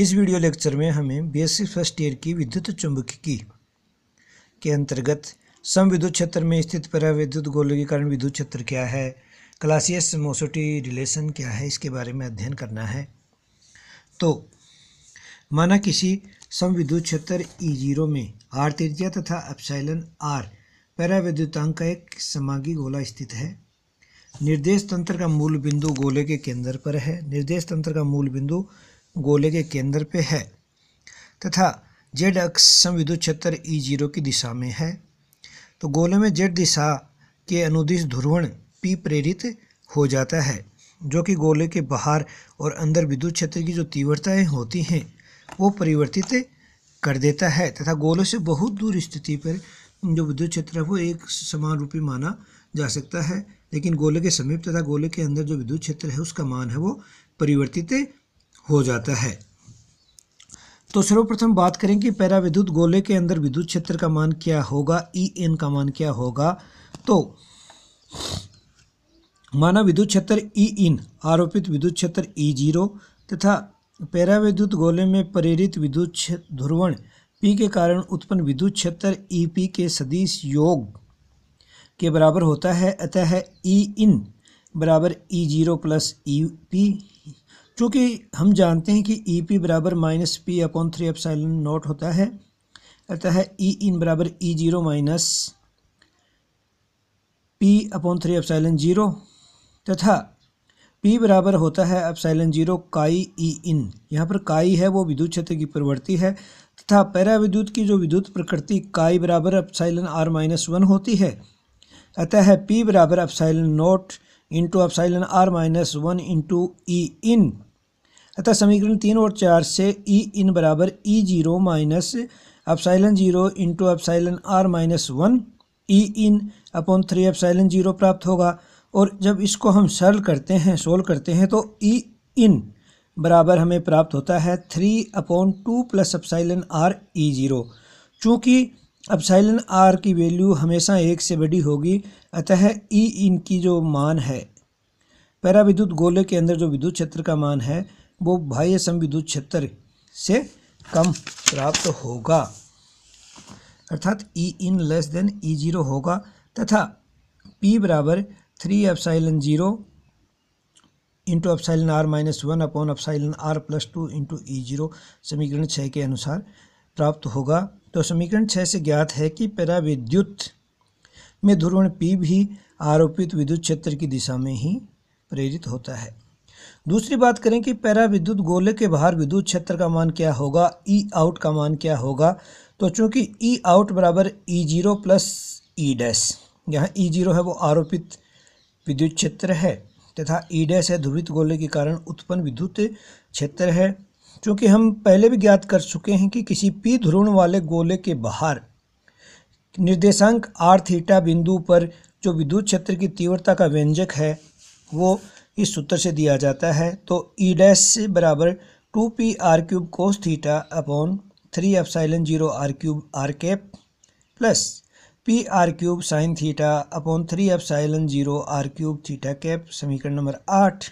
इस video lecture में हमें बीएससी फर्स्ट ईयर की विद्युत चुंबकीय के अंतर्गत सम विद्युत क्षेत्र में स्थित पराविद्युत गोलों के कारण विद्युत क्षेत्र क्या है क्लासियस मोसोटी रिलेशन क्या है इसके बारे में अध्ययन करना है तो माना किसी सम विद्युत क्षेत्र ई e जीरो में आर तिरजिया तथा अपसाइलन आर पैराविद्युतांक का एक समागी गोला स्थित है निर्देश तंत्र का मूल बिंदु गोले के केंद्र पर है निर्देश तंत्र का मूल बिंदु गोले के केंद्र पे है तथा जेड अक्ष समविद्युत क्षेत्र ई जीरो की दिशा में है तो गोले में जेड दिशा के अनुदिश ध्रुवण पी प्रेरित हो जाता है जो कि गोले के बाहर और अंदर विद्युत क्षेत्र की जो तीव्रताएं होती हैं वो परिवर्तित कर देता है तथा गोले से बहुत दूर स्थिति पर जो विद्युत क्षेत्र है वो एक समान रूपी माना जा सकता है लेकिन गोले के समीप तथा गोले के अंदर जो विद्युत क्षेत्र है उसका मान है वो परिवर्तित हो जाता है तो सर्वप्रथम बात करें कि पैरा विद्युत गोले के अंदर विद्युत क्षेत्र का मान क्या होगा ई e एन का मान क्या होगा तो माना विद्युत क्षेत्र ई e इन आरोपित विद्युत क्षेत्र ई e जीरो तथा पैरा विद्युत गोले में प्रेरित विद्युत ध्रुवण पी के कारण उत्पन्न विद्युत क्षेत्र ई पी के सदिश योग के बराबर होता है अतः ई इन बराबर E zero plus E P चूँकि हम जानते हैं कि ई e पी बराबर minus P upon three epsilon naught होता है अतः ई इन बराबर E zero minus P upon three epsilon zero तथा पी बराबर होता है साइलन जीरो काई ई इन यहाँ पर काई है वो विद्युत क्षेत्र की प्रवृत्ति है तथा पैरा विद्युत की जो विद्युत प्रकृति काई बराबर अपसाइलन आर माइनस वन होती है अतः पी बराबर epsilon naught into epsilon R minus one into E in अतः समीकरण तीन और चार से ई e इन बराबर E zero minus epsilon zero into epsilon R minus one E in upon three epsilon zero प्राप्त होगा और जब इसको हम सरल करते हैं सोल्व करते हैं तो ई e इन बराबर हमें प्राप्त होता है three upon two plus epsilon R E zero चूँकि अपसाइलन आर की वैल्यू हमेशा एक से बड़ी होगी अतः ई e इन की जो मान है पैरा विद्युत गोले के अंदर जो विद्युत क्षेत्र का मान है वो बाह्य संविद्युत क्षेत्र से कम प्राप्त होगा अर्थात E in less than E zero होगा तथा पी बराबर three epsilon zero into epsilon R minus one upon epsilon R plus two into E zero समीकरण छः के अनुसार प्राप्त होगा तो समीकरण छः से ज्ञात है कि विद्युत में ध्रुवण पी भी आरोपित विद्युत क्षेत्र की दिशा में ही प्रेरित होता है दूसरी बात करें कि पैरा विद्युत गोले के बाहर विद्युत क्षेत्र का मान क्या होगा ई e आउट का मान क्या होगा तो चूंकि ई e आउट बराबर E zero plus E dash यहाँ ई e जीरो है वो आरोपित विद्युत क्षेत्र है तथा ई डैस है ध्रुवित गोले के कारण उत्पन्न विद्युत क्षेत्र है चूँकि हम पहले भी ज्ञात कर चुके हैं कि किसी पी ध्रुवण वाले गोले के बाहर निर्देशांक आर थीटा बिंदु पर जो विद्युत क्षेत्र की तीव्रता का व्यंजक है वो इस सूत्र से दिया जाता है तो ई e डैश बराबर two P R cube cos theta upon three epsilon zero R cube R cap plus P R cube sine theta upon three epsilon zero R cube theta cap समीकरण number आठ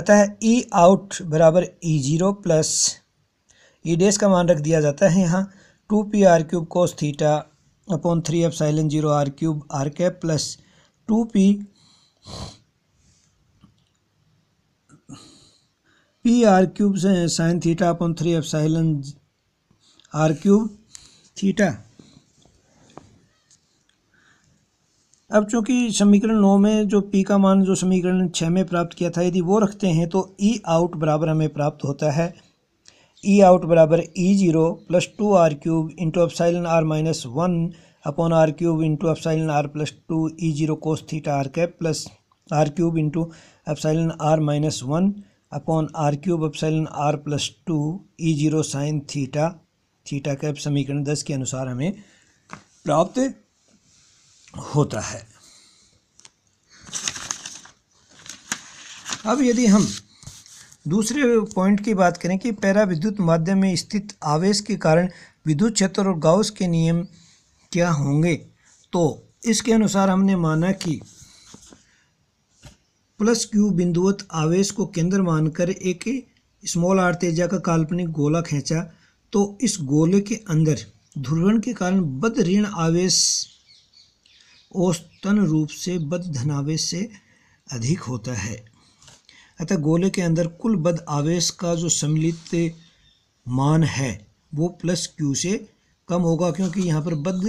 अतः E e out बराबर E zero plus E dash का मान रख दिया जाता है यहाँ two P R cube cos theta upon three epsilon zero R cube R cap plus two P P R cube से sine theta upon three epsilon R cube theta अब चूंकि समीकरण नौ में जो पी का मान जो समीकरण छः में प्राप्त किया था यदि वो रखते हैं तो ई e आउट बराबर हमें प्राप्त होता है ई e आउट बराबर E zero plus two R cube into epsilon R minus one upon R cube into epsilon R plus two E zero cos theta R cap plus R cube into epsilon R minus one upon R cube epsilon R plus two E zero sine theta theta cap समीकरण दस के अनुसार हमें प्राप्त होता है अब यदि हम दूसरे पॉइंट की बात करें कि पैरा विद्युत माध्यम में स्थित आवेश के कारण विद्युत क्षेत्र और गाउस के नियम क्या होंगे तो इसके अनुसार हमने माना कि प्लस क्यू बिंदुवत आवेश को केंद्र मानकर एक स्मॉल आर तेजा का काल्पनिक गोला खींचा तो इस गोले के अंदर ध्रुवण के कारण बद ऋण आवेश औस्तन रूप से बद धनावेश से अधिक होता है अतः गोले के अंदर कुल बद आवेश का जो सम्मिलित मान है वो प्लस क्यू से कम होगा क्योंकि यहाँ पर बद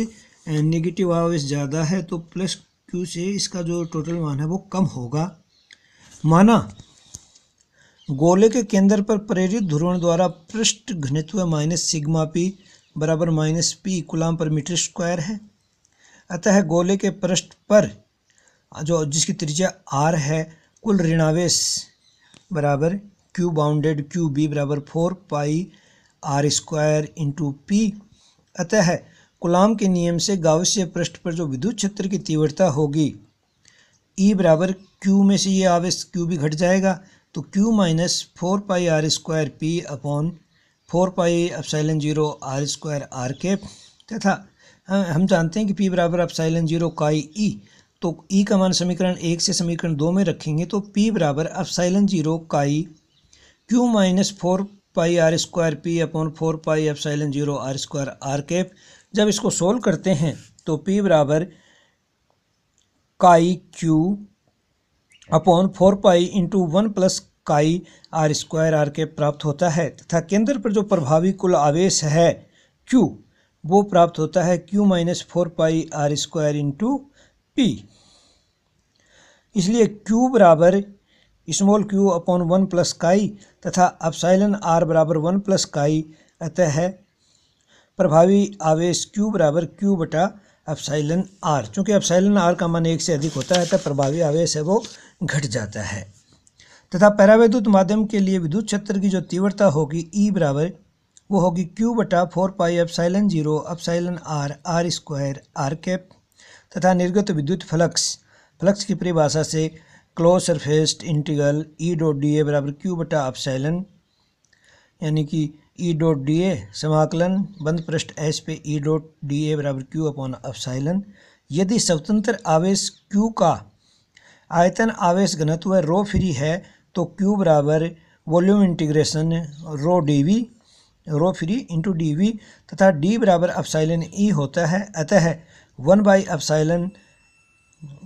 नेगेटिव आवेश ज़्यादा है तो प्लस क्यू से इसका जो टोटल मान है वो कम होगा माना गोले के केंद्र पर प्रेरित ध्रुवण द्वारा पृष्ठ घनित्व माइनस सिग्मा पी बराबर माइनस पी गुलाम पर मीटर स्क्वायर है अतः गोले के पृष्ठ पर जो जिसकी त्रिज्या आर है कुल ऋणावेश बराबर क्यू बाउंडेड क्यू बी बराबर four pi R square into P अतः कुलाम के नियम से गावसीय पृष्ठ पर जो विद्युत क्षेत्र की तीव्रता होगी ई e बराबर क्यू में से ये आवेश क्यू भी घट जाएगा तो Q minus four pi R square P upon four pi epsilon zero R square R के तथा हाँ, हम जानते हैं कि पी बराबर अपसाइलन जीरो काई ई तो ई e का मान समीकरण एक से समीकरण दो में रखेंगे तो पी बराबर epsilon zero chi Q minus four pi R square P upon four pi epsilon zero R square R cap जब इसको सोल्व करते हैं तो पी बराबर chi Q upon four pi into one plus chi R square R के प्राप्त होता है तथा केंद्र पर जो प्रभावी कुल आवेश है क्यू वो प्राप्त होता है Q minus four pi R square into P इसलिए क्यू बराबर small Q upon one plus chi तथा अपसाइलन आर बराबर वन प्लस काई अतः है प्रभावी आवेश क्यू बराबर क्यू बटा अपसाइलन आर चूँकि अपसाइलन आर का मान एक से अधिक होता है तो प्रभावी आवेश है वो घट जाता है तथा पैराविद्युत माध्यम के लिए विद्युत क्षेत्र की जो तीव्रता होगी ई e बराबर वो होगी क्यू बटा four pi epsilon zero epsilon R R square R cap तथा निर्गत विद्युत फ्लक्स फ्लक्स की परिभाषा से closed surface integral E e dot D A बराबर क्यू बटा अपसाइलन यानी कि ई डॉट डी ए समाकलन बंद पृष्ठ एस पे ई डॉट डी ए बराबर क्यू अपॉन अपसाइलन यदि स्वतंत्र आवेश क्यू का आयतन आवेश घनत्व रो फ्री है तो क्यू बराबर volume integration rho D V rho free into D V तथा डी बराबर अपसाइलन ई e होता है अतः वन बाई अपसाइलन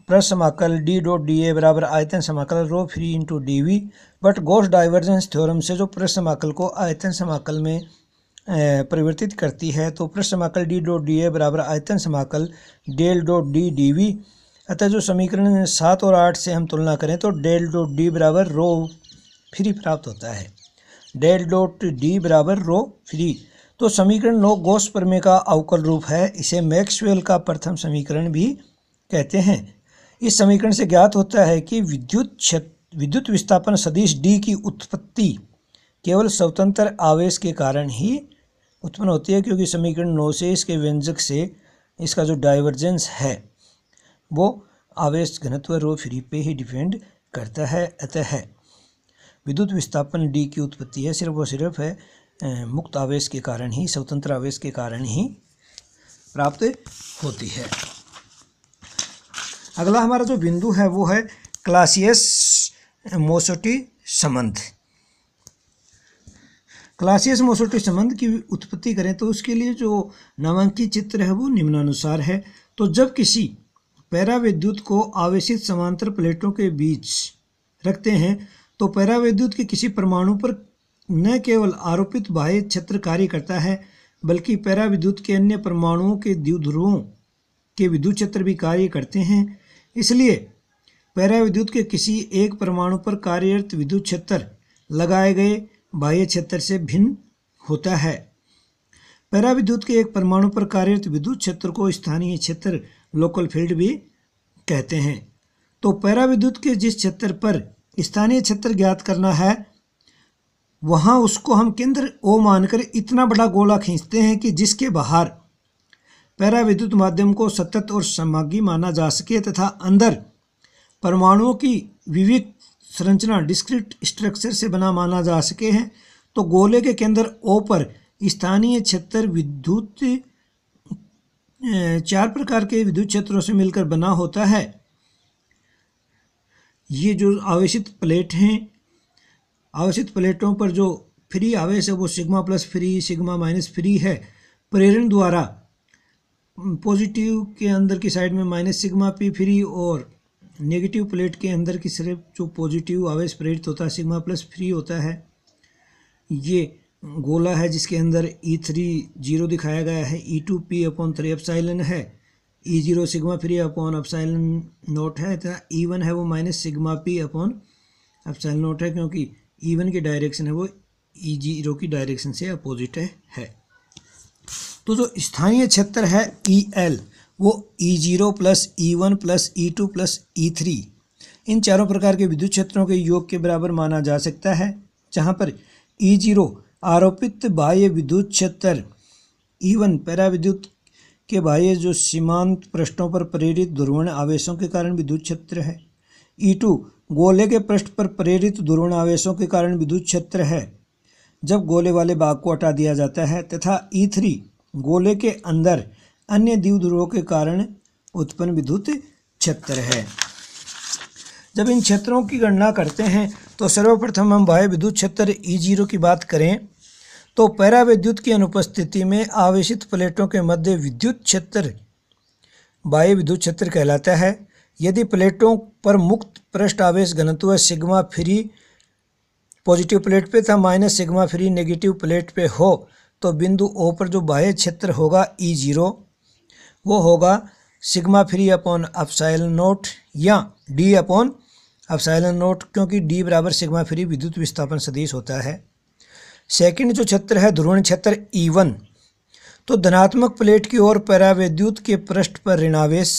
प्रसमाकल डी डॉट डी ए बराबर आयतन समाकल rho free into D V but Gauss divergence theorem से जो प्रश्न समाकल को आयतन समाकल में परिवर्तित करती है तो प्रश्न समाकल डी डॉट डी ए बराबर आयतन समाकल del dot D D V अतः जो समीकरण सात और आठ से हम तुलना करें तो डेल डॉट डी बराबर रो फ्री प्राप्त होता है डेल डॉट डी बराबर रो फ्री तो समीकरण नौ गोस प्रमेय का अवकल रूप है इसे मैक्सवेल का प्रथम समीकरण भी कहते हैं इस समीकरण से ज्ञात होता है कि विद्युत क्षेत्र विद्युत विस्थापन सदिश डी की उत्पत्ति केवल स्वतंत्र आवेश के कारण ही उत्पन्न होती है क्योंकि समीकरण नौ से इसके व्यंजक से इसका जो डाइवर्जेंस है वो आवेश घनत्व रो फ्री पे ही डिपेंड करता है अतः है विद्युत विस्थापन डी की उत्पत्ति है सिर्फ और सिर्फ है मुक्त आवेश के कारण ही स्वतंत्र आवेश के कारण ही प्राप्त होती है अगला हमारा जो बिंदु है वो है क्लासियस मोसोटी संबंध क्लासियस मोसोटी संबंध की उत्पत्ति करें तो उसके लिए जो नामांकित चित्र है वो निम्नानुसार है तो जब किसी पैराविद्युत को आवेशित समांतर प्लेटों के बीच रखते हैं तो पैराविद्युत के किसी परमाणु पर न केवल आरोपित बाह्य क्षेत्र कार्य करता है बल्कि पैराविद्युत के अन्य परमाणुओं के द्विध्रुवों के विद्युत क्षेत्र भी कार्य करते हैं इसलिए पैरा विद्युत के किसी एक परमाणु पर कार्यरत विद्युत क्षेत्र लगाए गए बाह्य क्षेत्र से भिन्न होता है पैरा विद्युत के एक परमाणु पर कार्यरत विद्युत क्षेत्र को स्थानीय क्षेत्र लोकल फील्ड भी कहते हैं तो पैरा विद्युत के जिस क्षेत्र पर स्थानीय क्षेत्र ज्ञात करना है वहाँ उसको हम केंद्र ओ मानकर इतना बड़ा गोला खींचते हैं कि जिसके बाहर पैरा विद्युत माध्यम को सतत और समागी माना जा सके तथा अंदर परमाणुओं की विविध संरचना डिस्क्रिट स्ट्रक्चर से बना माना जा सके हैं तो गोले के केंद्र ओ पर स्थानीय क्षेत्र विद्युत चार प्रकार के विद्युत क्षेत्रों से मिलकर बना होता है ये जो आवेशित प्लेट हैं आवेशित प्लेटों पर जो फ्री आवेश है वो sigma plus free sigma minus free है प्रेरण द्वारा पॉजिटिव के अंदर की साइड में माइनस सिग्मा पी फ्री और नेगेटिव प्लेट के अंदर की सिर्फ जो पॉजिटिव आवेश प्रेरित होता है सिग्मा प्लस फ्री होता है ये गोला है जिसके अंदर ई e थ्री जीरो दिखाया गया है E two P upon three epsilon है E zero sigma free upon epsilon naught है तथा ई e वन है वो minus sigma P upon epsilon naught है क्योंकि ई e वन की डायरेक्शन है वो ई जीरो की डायरेक्शन से अपोजिट है, है तो जो स्थानीय क्षेत्र है ई एल वो E zero plus E one plus E two plus E three इन चारों प्रकार के विद्युत क्षेत्रों के योग के बराबर माना जा सकता है जहाँ पर ई e जीरो आरोपित बाह्य विद्युत क्षेत्र ई e वन पैराविद्युत के बाह्य जो सीमांत पृष्ठों पर प्रेरित ध्रुवण आवेशों के कारण विद्युत क्षेत्र है ई e टू गोले के पृष्ठ पर प्रेरित ध्रुवण आवेशों के कारण विद्युत क्षेत्र है जब गोले वाले भाग को हटा दिया जाता है तथा ई थ्री गोले के अंदर अन्य दीव ध्रुवों के कारण उत्पन्न विद्युत क्षेत्र है जब इन क्षेत्रों की गणना करते हैं तो सर्वप्रथम हम वाय विद्युत क्षेत्र ई जीरो की बात करें तो पैरा विद्युत की अनुपस्थिति में आवेशित प्लेटों के मध्य विद्युत क्षेत्र वाय विद्युत क्षेत्र कहलाता है यदि प्लेटों पर मुक्त पृष्ठ आवेश घनत्व सिग्मा फ्री पॉजिटिव प्लेट पे था minus sigma free negative plate पे हो तो बिंदु ओ पर जो बाह्य क्षेत्र होगा ई जीरो वो होगा sigma free upon epsilon naught या डी अपॉन अपसाइल नोट क्योंकि डी बराबर सिग्मा फ्री विद्युत विस्थापन सदीश होता है सेकंड जो क्षेत्र है ध्रुवण क्षेत्र ई e वन तो धनात्मक प्लेट की ओर पैरावैद्युत के पृष्ठ पर ऋणावेश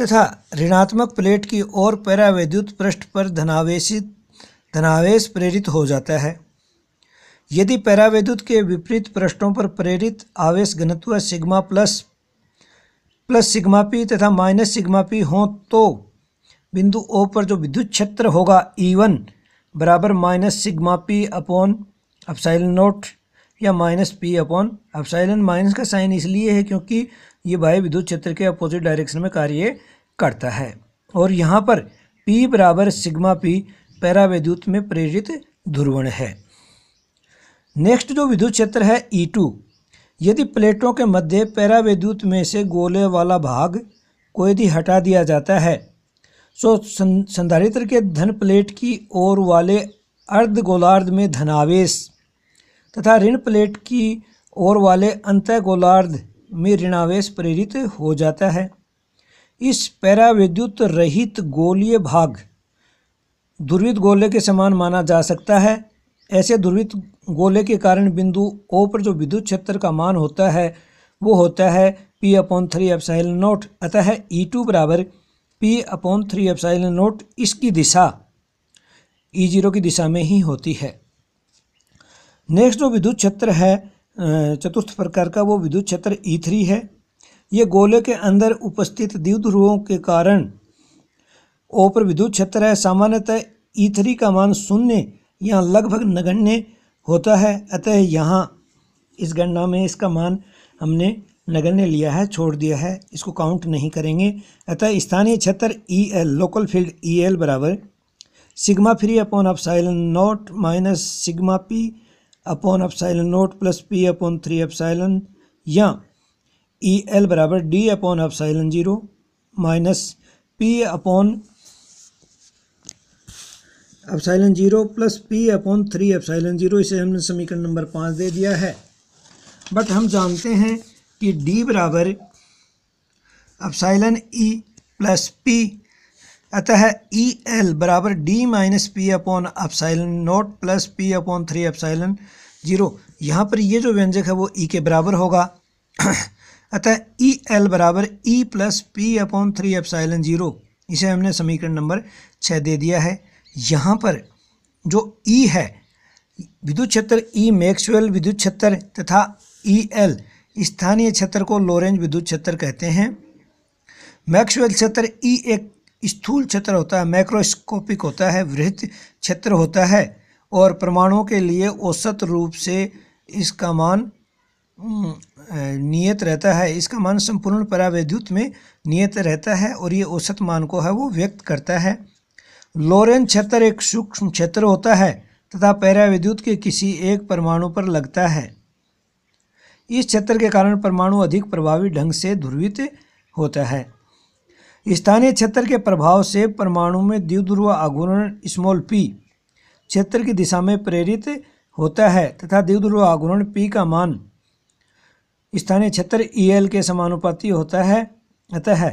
तथा ऋणात्मक प्लेट की ओर पैरावैद्युत पृष्ठ पर धनावेशित धनावेश प्रेरित हो जाता है यदि पैरावैद्युत के विपरीत पृष्ठों पर प्रेरित आवेश घनत्व sigma plus plus sigma P तथा माइनस सिग्मा पी हों तो बिंदु ओ पर जो विद्युत क्षेत्र होगा ई e वन बराबर minus sigma P upon epsilon naught या minus P upon epsilon minus का साइन इसलिए है क्योंकि ये बाह्य विद्युत क्षेत्र के अपोजिट डायरेक्शन में कार्य करता है और यहाँ पर पी बराबर सिग्मा पी पैरा विद्युत में प्रेरित ध्रुवण है नेक्स्ट जो विद्युत क्षेत्र है ई e टू यदि प्लेटों के मध्य पैराविद्युत में से गोले वाला भाग को यदि हटा दिया जाता है सो तो संधारित्र के धन प्लेट की ओर वाले अर्ध गोलार्ध में धनावेश तथा ऋण प्लेट की ओर वाले अंत गोलार्ध में ऋणावेश प्रेरित हो जाता है इस पैराविद्युत रहित गोलीय भाग ध्रुवित गोले के समान माना जा सकता है ऐसे ध्रुवित गोले के कारण बिंदु ओ पर जो विद्युत क्षेत्र का मान होता है वो होता है P upon three epsilon naught अतः ई e टू बराबर P upon three epsilon naught इसकी दिशा ई e जीरो की दिशा में ही होती है नेक्स्ट जो विद्युत क्षेत्र है चतुर्थ प्रकार का वो विद्युत क्षेत्र ई e थ्री है ये गोले के अंदर उपस्थित ध्रुवों के कारण ओ पर विद्युत क्षेत्र है सामान्यतः ई थ्री का मान शून्य या लगभग नगण्य होता है अतः यहाँ इस गणना में इसका मान हमने नगण्य लिया है छोड़ दिया है इसको काउंट नहीं करेंगे अतः स्थानीय क्षेत्र E L local field E L बराबर sigma free upon epsilon naught minus sigma P upon epsilon naught plus P upon three epsilon या ई e एल बराबर D upon epsilon zero minus P upon epsilon zero plus P upon three epsilon zero इसे हमने समीकरण number पाँच दे दिया है but हम जानते हैं कि डी बराबर एफसाइलन ई प्लस पी अतः ई e एल बराबर D minus P upon epsilon naught plus P upon three epsilon zero यहाँ पर ये जो व्यंजक है वो ई e के बराबर होगा अतः ई e एल बराबर E plus P upon three epsilon zero इसे हमने समीकरण नंबर छः दे दिया है यहाँ पर जो ई e है विद्युत क्षेत्र ई e मैक्सवेल विद्युत क्षेत्र तथा ई e एल स्थानीय क्षेत्र को लोरेंज विद्युत क्षेत्र कहते हैं मैक्सवेल क्षेत्र ई एक स्थूल क्षेत्र होता है माइक्रोस्कोपिक होता है वृहत क्षेत्र होता है और परमाणुओं के लिए औसत रूप से इसका मान नियत रहता है इसका मान संपूर्ण परावैद्युत में नियत रहता है और ये औसत मान को है वो व्यक्त करता है लोरेन क्षेत्र एक सूक्ष्म क्षेत्र होता है तथा पैराविद्युत के किसी एक परमाणु पर लगता है इस क्षेत्र के कारण परमाणु अधिक प्रभावी ढंग से ध्रुवित होता है स्थानीय क्षेत्र के प्रभाव से परमाणु में द्विध्रुव आघूर्ण स्मॉल पी क्षेत्र की दिशा में प्रेरित होता है तथा द्विध्रुव आघूर्ण पी का मान स्थानीय क्षेत्र ई e के समानुपाती होता है अतः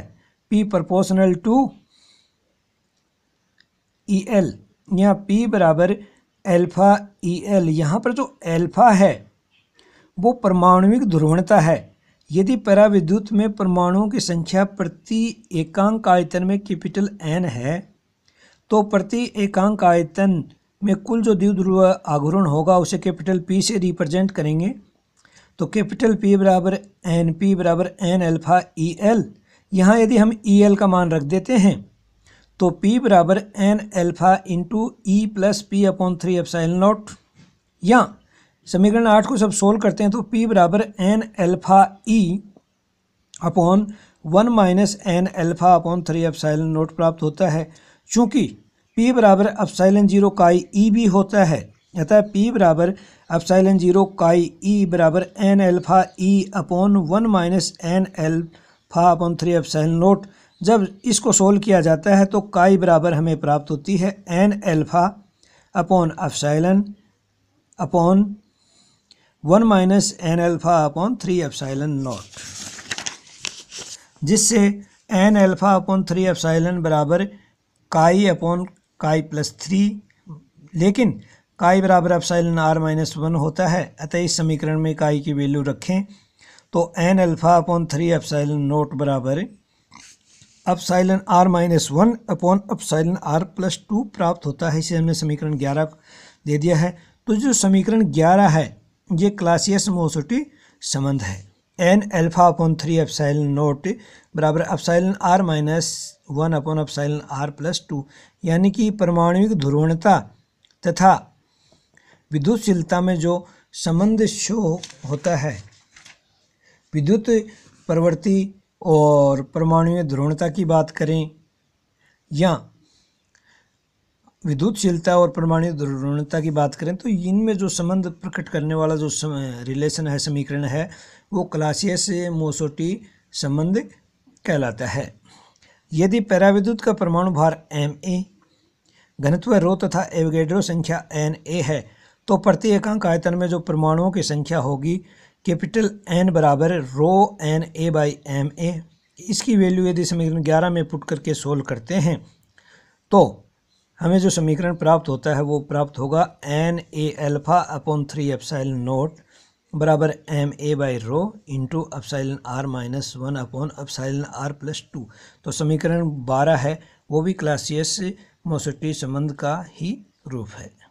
P proportional to E L या पी बराबर एल्फ़ा ई एल यहाँ पर जो एल्फ़ा है वो परमाणुविक ध्रुवणता है यदि पराविद्युत में परमाणुओं की संख्या प्रति एकांक आयतन में कैपिटल एन है तो प्रति एकांक आयतन में कुल जो द्विध्रुव आघूर्ण होगा उसे कैपिटल पी से रिप्रेजेंट करेंगे तो कैपिटल पी बराबर एन पी बराबर एन एल्फा ई एल यहाँ यदि हम ई e एल का मान रख देते हैं तो P बराबर N alpha into E plus P upon three epsilon naught या समीकरण आठ को सब सोल्व करते हैं तो P बराबर N alpha E upon one minus N alpha upon three epsilon naught प्राप्त होता है चूँकि P बराबर अफसाइलन जीरो काई ई भी होता है अतः P बराबर अफसाइलन जीरो काई ई बराबर N alpha E upon one minus N alpha upon three epsilon naught जब इसको सोल्व किया जाता है तो काई बराबर हमें प्राप्त होती है N alpha upon epsilon upon one minus N alpha upon three epsilon naught जिससे N alpha upon three epsilon बराबर काई अपॉन काई प्लस थ्री लेकिन काई बराबर अफसाइलन आर माइनस वन होता है अतः इस समीकरण में काई की वैल्यू रखें तो N alpha upon three epsilon naught बराबर epsilon R minus one upon epsilon R plus two प्राप्त होता है इसे हमने समीकरण ग्यारह दे दिया है तो जो समीकरण ग्यारह है ये क्लासियस मोसोटी संबंध है N alpha upon three epsilon naught बराबर epsilon R minus one upon epsilon R plus two यानी कि परमाणुविक ध्रुवणता तथा विद्युतशीलता में जो संबंध शो होता है विद्युत प्रवृत्ति और परमाणु ध्रुवणता की बात करें या विद्युतशीलता और परमाणु ध्रुवणता की बात करें तो इनमें जो संबंध प्रकट करने वाला जो रिलेशन है समीकरण है वो क्लासियस मोसोटी संबंध कहलाता है यदि पैराविद्युत का परमाणु भार एम ए घनत्व रो तथा एवगेड्रो संख्या एन ए है तो प्रति एकांक आयतन में जो परमाणुओं की संख्या होगी कैपिटल एन बराबर rho N A by M A इसकी वैल्यू यदि समीकरण ग्यारह में पुट करके सोल्व करते हैं तो हमें जो समीकरण प्राप्त होता है वो प्राप्त होगा N A alpha upon three epsilon naught बराबर M A by rho into epsilon R minus one upon epsilon R plus two तो समीकरण बारह है वो भी क्लासियस मोसटी संबंध का ही रूप है